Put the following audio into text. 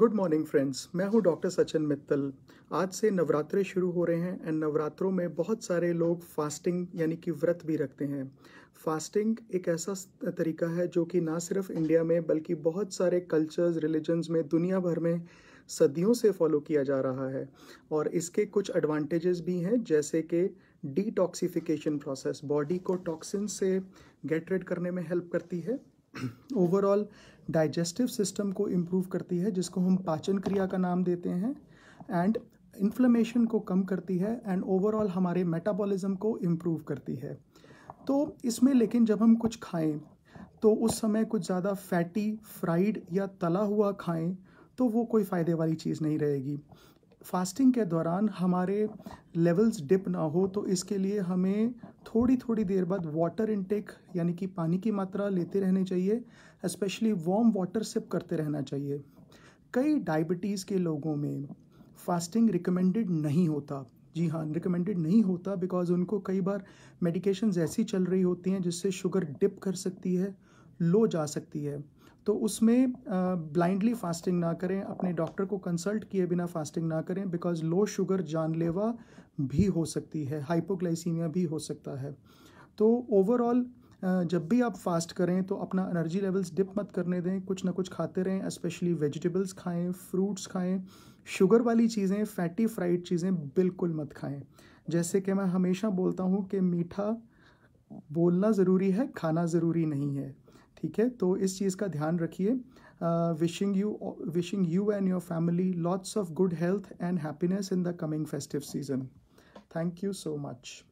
good morning friends मैं हूं doctor Sachin Mittal आज से नवरात्रे शुरू हो रहे हैं एंड नवरात्रों में बहुत सारे लोग फास्टिंग यानी कि व्रत भी रखते हैं फास्टिंग एक ऐसा तरीका है जो कि ना सिर्फ इंडिया में बल्कि बहुत सारे कल्चर्स रिलीजन्स में दुनिया भर में सदियों से फॉलो किया जा रहा है और इसके कुछ एडवांटेजेस भी हैं जैसे कि डिटॉक्सिफिकेशन प्रोसेस बॉडी को टॉक्सिन से गेट रेड करने में हेल्प करती है ओवरऑल डाइजेस्टिव सिस्टम को इम्प्रूव करती है जिसको हम पाचन क्रिया का नाम देते हैं एंड इन्फ्लेमेशन को कम करती है एंड ओवरऑल हमारे मेटाबॉलिज्म को इम्प्रूव करती है तो इसमें लेकिन जब हम कुछ खाएं तो उस समय कुछ ज़्यादा फैटी फ्राइड या तला हुआ खाएं तो वो कोई फ़ायदे वाली चीज़ नहीं रहेगी फास्टिंग के दौरान हमारे लेवल्स डिप ना हो तो इसके लिए हमें थोड़ी थोड़ी देर बाद वाटर इनटेक यानी कि पानी की मात्रा लेते रहने चाहिए स्पेशली वार्म वाटर सिप करते रहना चाहिए कई डायबिटीज़ के लोगों में फास्टिंग रिकमेंडेड नहीं होता जी हाँ रिकमेंडेड नहीं होता बिकॉज उनको कई बार मेडिकेशंस ऐसी चल रही होती हैं जिससे शुगर डिप कर सकती है लो जा सकती है तो उसमें ब्लाइंडली फास्टिंग ना करें अपने डॉक्टर को कंसल्ट किए बिना फास्टिंग ना करें बिकॉज लो शुगर जानलेवा भी हो सकती है हाइपोग्लाइसीमिया भी हो सकता है तो ओवरऑल जब भी आप फास्ट करें तो अपना एनर्जी लेवल्स डिप मत करने दें कुछ ना कुछ खाते रहें स्पेशली वेजिटेबल्स खाएं फ्रूट्स खाएं शुगर वाली चीज़ें फैटी फ्राइड चीज़ें बिल्कुल मत खाएं जैसे कि मैं हमेशा बोलता हूँ कि मीठा बोलना ज़रूरी है खाना ज़रूरी नहीं है ठीक है तो इस चीज़ का ध्यान रखिए wishing you wishing you and your family lots of good health and happiness in the coming festive season thank you so much